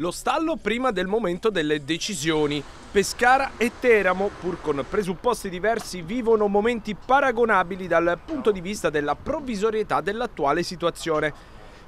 Lo stallo prima del momento delle decisioni. Pescara e Teramo, pur con presupposti diversi, vivono momenti paragonabili dal punto di vista della provvisorietà dell'attuale situazione.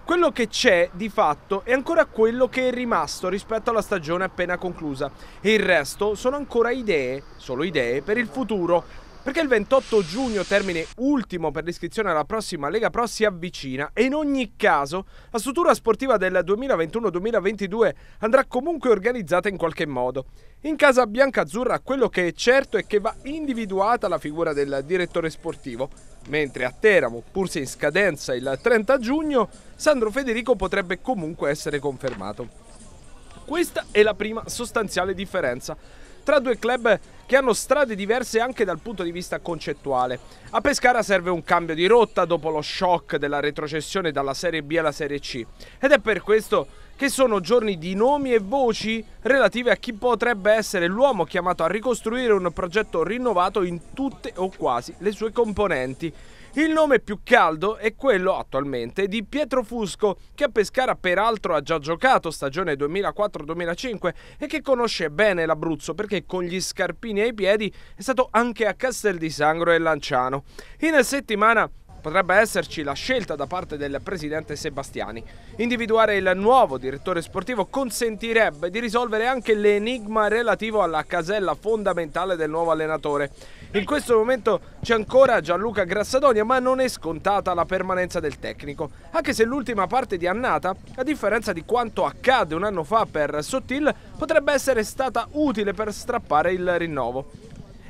Quello che c'è di fatto è ancora quello che è rimasto rispetto alla stagione appena conclusa e il resto sono ancora idee, solo idee, per il futuro perché il 28 giugno, termine ultimo per l'iscrizione alla prossima Lega Pro, si avvicina e in ogni caso la struttura sportiva del 2021-2022 andrà comunque organizzata in qualche modo. In casa bianca-azzurra quello che è certo è che va individuata la figura del direttore sportivo, mentre a Teramo, pur se in scadenza il 30 giugno, Sandro Federico potrebbe comunque essere confermato. Questa è la prima sostanziale differenza tra due club che hanno strade diverse anche dal punto di vista concettuale. A Pescara serve un cambio di rotta dopo lo shock della retrocessione dalla Serie B alla Serie C ed è per questo che sono giorni di nomi e voci relative a chi potrebbe essere l'uomo chiamato a ricostruire un progetto rinnovato in tutte o quasi le sue componenti. Il nome più caldo è quello attualmente di Pietro Fusco, che a Pescara peraltro ha già giocato stagione 2004-2005 e che conosce bene l'Abruzzo perché con gli scarpini ai piedi è stato anche a Castel di Sangro e Lanciano. In settimana potrebbe esserci la scelta da parte del presidente Sebastiani. Individuare il nuovo direttore sportivo consentirebbe di risolvere anche l'enigma relativo alla casella fondamentale del nuovo allenatore. In questo momento c'è ancora Gianluca Grassadonia, ma non è scontata la permanenza del tecnico, anche se l'ultima parte di annata, a differenza di quanto accade un anno fa per Sottil, potrebbe essere stata utile per strappare il rinnovo.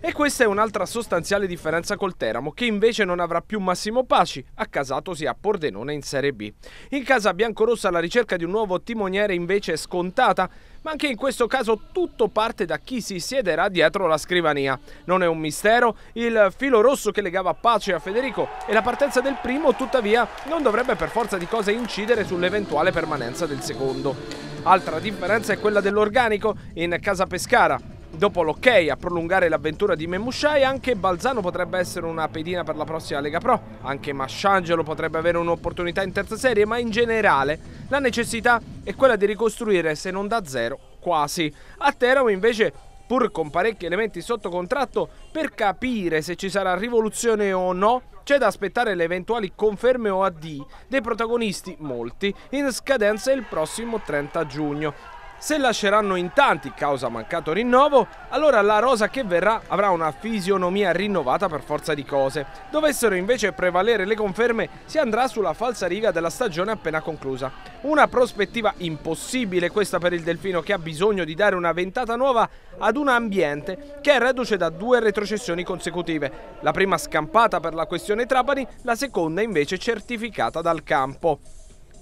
E questa è un'altra sostanziale differenza col Teramo, che invece non avrà più Massimo Paci, accasatosi a Pordenone in Serie B. In casa biancorossa la ricerca di un nuovo timoniere invece è scontata, ma anche in questo caso tutto parte da chi si siederà dietro la scrivania. Non è un mistero, il filo rosso che legava Pace a Federico e la partenza del primo tuttavia non dovrebbe per forza di cose incidere sull'eventuale permanenza del secondo. Altra differenza è quella dell'organico in casa Pescara. Dopo l'ok a prolungare l'avventura di Memushai, anche Balzano potrebbe essere una pedina per la prossima Lega Pro, anche Masciangelo potrebbe avere un'opportunità in terza serie, ma in generale la necessità è quella di ricostruire, se non da zero, quasi. A Teramo invece pur con parecchi elementi sotto contratto, per capire se ci sarà rivoluzione o no, c'è da aspettare le eventuali conferme o addii dei protagonisti, molti, in scadenza il prossimo 30 giugno. Se lasceranno in tanti causa mancato rinnovo, allora la rosa che verrà avrà una fisionomia rinnovata per forza di cose. Dovessero invece prevalere le conferme, si andrà sulla falsa riga della stagione appena conclusa. Una prospettiva impossibile questa per il Delfino che ha bisogno di dare una ventata nuova ad un ambiente che è reduce da due retrocessioni consecutive. La prima scampata per la questione Trapani, la seconda invece certificata dal campo.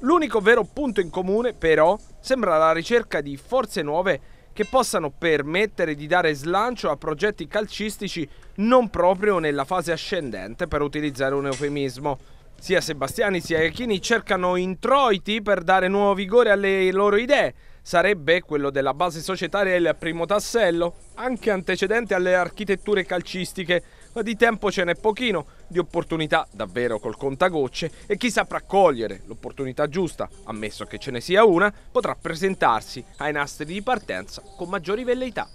L'unico vero punto in comune, però, sembra la ricerca di forze nuove che possano permettere di dare slancio a progetti calcistici non proprio nella fase ascendente, per utilizzare un eufemismo. Sia Sebastiani sia Echini cercano introiti per dare nuovo vigore alle loro idee. Sarebbe quello della base societaria il primo tassello, anche antecedente alle architetture calcistiche, ma di tempo ce n'è pochino di opportunità davvero col contagocce e chi saprà cogliere l'opportunità giusta, ammesso che ce ne sia una, potrà presentarsi ai nastri di partenza con maggiori velleità.